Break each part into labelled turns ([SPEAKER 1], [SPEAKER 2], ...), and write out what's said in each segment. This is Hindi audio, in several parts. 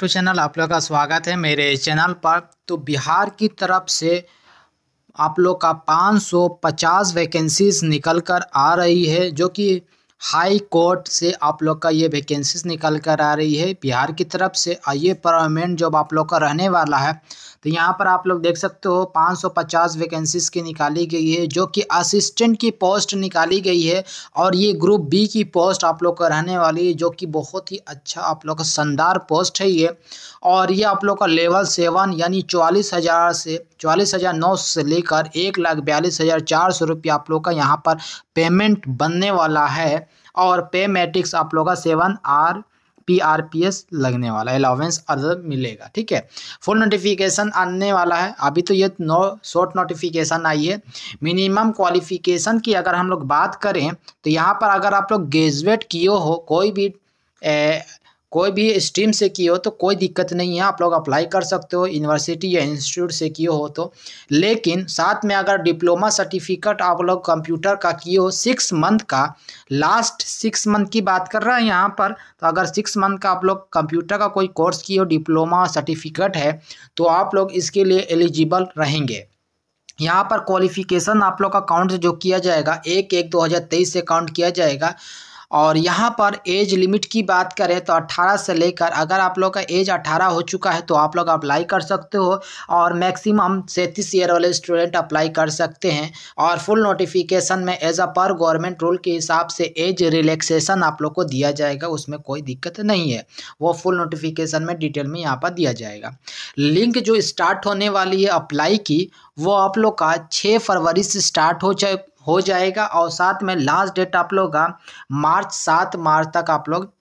[SPEAKER 1] टू चैनल आप लोग का स्वागत है मेरे चैनल पर तो बिहार की तरफ से आप लोग का 550 वैकेंसीज निकल कर आ रही है जो कि हाई कोर्ट से आप लोग का ये वैकेंसीज निकल कर आ रही है बिहार की तरफ से ये परमानेंट जॉब आप लोग का रहने वाला है तो यहाँ पर आप लोग देख सकते हो 550 वैकेंसीज की निकाली गई है जो कि असिस्टेंट की पोस्ट निकाली गई है और ये ग्रुप बी की पोस्ट आप लोग का रहने वाली है जो कि बहुत ही अच्छा आप लोग का शानदार पोस्ट है ये और ये आप लोग का लेवल सेवन यानी चौवालीस हज़ार से चौलीस हज़ार नौ से लेकर एक लाख बयालीस हज़ार चार सौ रुपये आप लोग का यहाँ पर पेमेंट बनने वाला है और पे मैट्रिक्स आप लोग का seven R P R P S लगने वाला है अलाउेंस अर्ज मिलेगा ठीक है फुल नोटिफिकेशन आने वाला है अभी तो ये नो शॉर्ट नोटिफिकेशन आई है मिनिमम क्वालिफिकेशन की अगर हम लोग बात करें तो यहाँ पर अगर आप लोग ग्रेजुएट किए हो कोई भी ए, कोई भी स्ट्रीम से किए हो तो कोई दिक्कत नहीं है आप लोग अप्लाई कर सकते हो यूनिवर्सिटी या इंस्टीट्यूट से किए हो तो लेकिन साथ में अगर डिप्लोमा सर्टिफिकेट आप लोग कंप्यूटर का किए हो सिक्स मंथ का लास्ट सिक्स मंथ की बात कर रहा है यहाँ पर तो अगर सिक्स मंथ का आप लोग कंप्यूटर का कोई कोर्स किए हो डिप्लोमा सर्टिफिकेट है तो आप लोग इसके लिए एलिजिबल रहेंगे यहाँ पर क्वालिफिकेशन आप लोग का काउंट जो किया जाएगा एक एक दो हज़ार तेईस से काउंट किया जाएगा और यहाँ पर एज लिमिट की बात करें तो 18 से लेकर अगर आप लोग का एज 18 हो चुका है तो आप लोग अप्लाई कर सकते हो और मैक्सिमम सैंतीस ईयर वाले स्टूडेंट अप्लाई कर सकते हैं और फुल नोटिफिकेशन में as a per government rule के हिसाब से एज रिलैक्सेशन आप लोग को दिया जाएगा उसमें कोई दिक्कत नहीं है वो फुल नोटिफिकेशन में डिटेल में यहाँ पर दिया जाएगा लिंक जो स्टार्ट होने वाली है अप्लाई की वो आप लोग का छः फरवरी से स्टार्ट हो हो जाएगा और साथ में लास्ट डेट आप लोग का मार्च सात मार्च तक आप लोग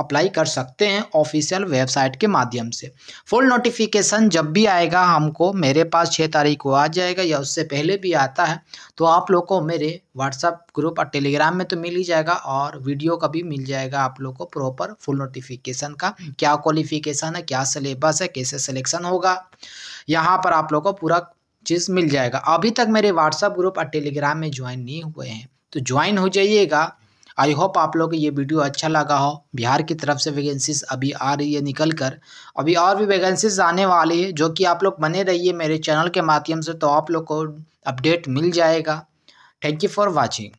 [SPEAKER 1] अप्लाई कर सकते हैं ऑफिशियल वेबसाइट के माध्यम से फुल नोटिफिकेशन जब भी आएगा हमको मेरे पास छः तारीख को आ जाएगा या उससे पहले भी आता है तो आप लोग को मेरे व्हाट्सअप ग्रुप और टेलीग्राम में तो मिल ही जाएगा और वीडियो का भी मिल जाएगा आप लोग को प्रॉपर फुल नोटिफिकेशन का क्या क्वालिफिकेशन है क्या सिलेबस है कैसे सिलेक्शन होगा यहाँ पर आप लोग को पूरा चीज़ मिल जाएगा अभी तक मेरे व्हाट्सअप ग्रुप और टेलीग्राम में ज्वाइन नहीं हुए हैं तो ज्वाइन हो जाइएगा आई होप आप लोग को ये वीडियो अच्छा लगा हो बिहार की तरफ से वैकेंसीज अभी आ रही है निकल कर अभी और भी वैकेंसीज आने वाली है जो कि आप लोग बने रहिए मेरे चैनल के माध्यम से तो आप लोग को अपडेट मिल जाएगा थैंक यू फॉर वॉचिंग